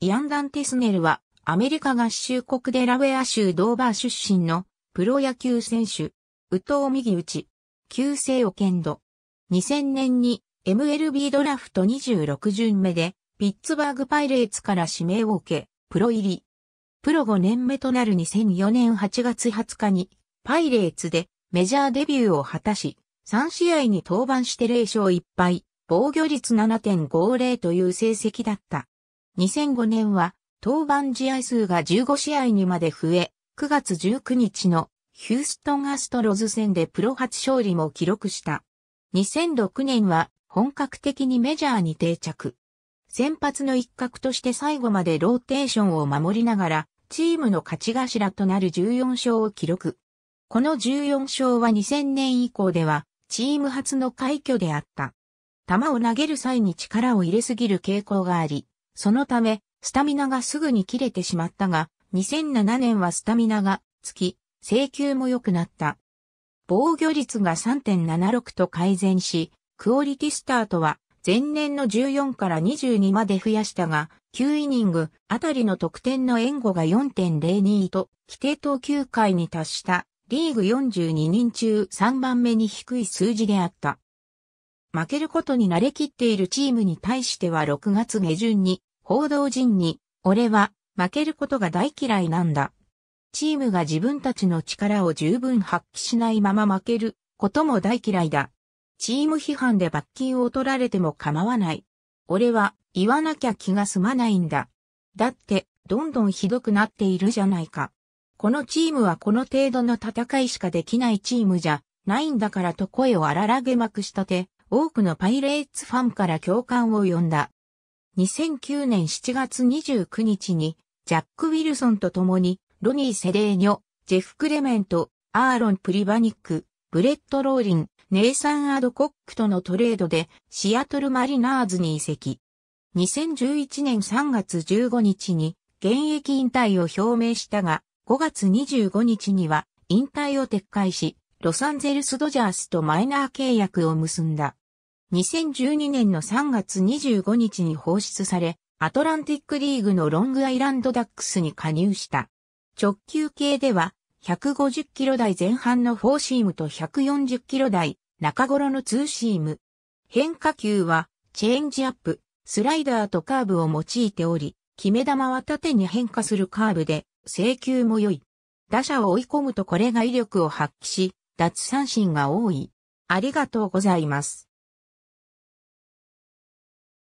イアン・ダンテスネルは、アメリカ合衆国デラウェア州ドーバー出身のプロ野球選手、宇藤右打ち、旧姓を剣道。2000年に MLB ドラフト26巡目で、ピッツバーグパイレーツから指名を受け、プロ入り。プロ5年目となる2004年8月20日に、パイレーツでメジャーデビューを果たし、3試合に登板して0勝1敗、防御率7.50という成績だった。2005年は、登板試合数が15試合にまで増え、9月19日のヒューストンアストロズ戦でプロ初勝利も記録した。2006年は本格的にメジャーに定着。先発の一角として最後までローテーションを守りながら、チームの勝ち頭となる14勝を記録。この14勝は2000年以降では、チーム初の快挙であった。球を投げる際に力を入れすぎる傾向があり、そのため、スタミナがすぐに切れてしまったが、2007年はスタミナがつき、請求も良くなった。防御率が3.76と改善し、クオリティスタートは前年の14から22まで増やしたが、9イニングあたりの得点の援護が4.02と、規定投球回に達したリーグ42人中3番目に低い数字であった。負けることに慣れきっているチームに対しては6月下旬に報道陣に、俺は負けることが大嫌いなんだ。チームが自分たちの力を十分発揮しないまま負けることも大嫌いだ。チーム批判で罰金を取られても構わない。俺は言わなきゃ気が済まないんだ。だって、どんどんひどくなっているじゃないか。このチームはこの程度の戦いしかできないチームじゃないんだからと声を荒らげまくしたて、多くのパイレーツファンから共感を呼んだ。2009年7月29日に、ジャック・ウィルソンと共に、ロニー・セレーニョ、ジェフ・クレメント、アーロン・プリバニック、ブレット・ローリン、ネイサン・アド・コックとのトレードで、シアトル・マリナーズに移籍。2011年3月15日に、現役引退を表明したが、5月25日には、引退を撤回し、ロサンゼルス・ドジャースとマイナー契約を結んだ。2012年の3月25日に放出され、アトランティックリーグのロングアイランドダックスに加入した。直球系では、150キロ台前半のフォーシームと140キロ台中頃のツーシーム。変化球は、チェンジアップ、スライダーとカーブを用いており、決め球は縦に変化するカーブで、制球も良い。打者を追い込むとこれが威力を発揮し、脱三振が多い。ありがとうございます。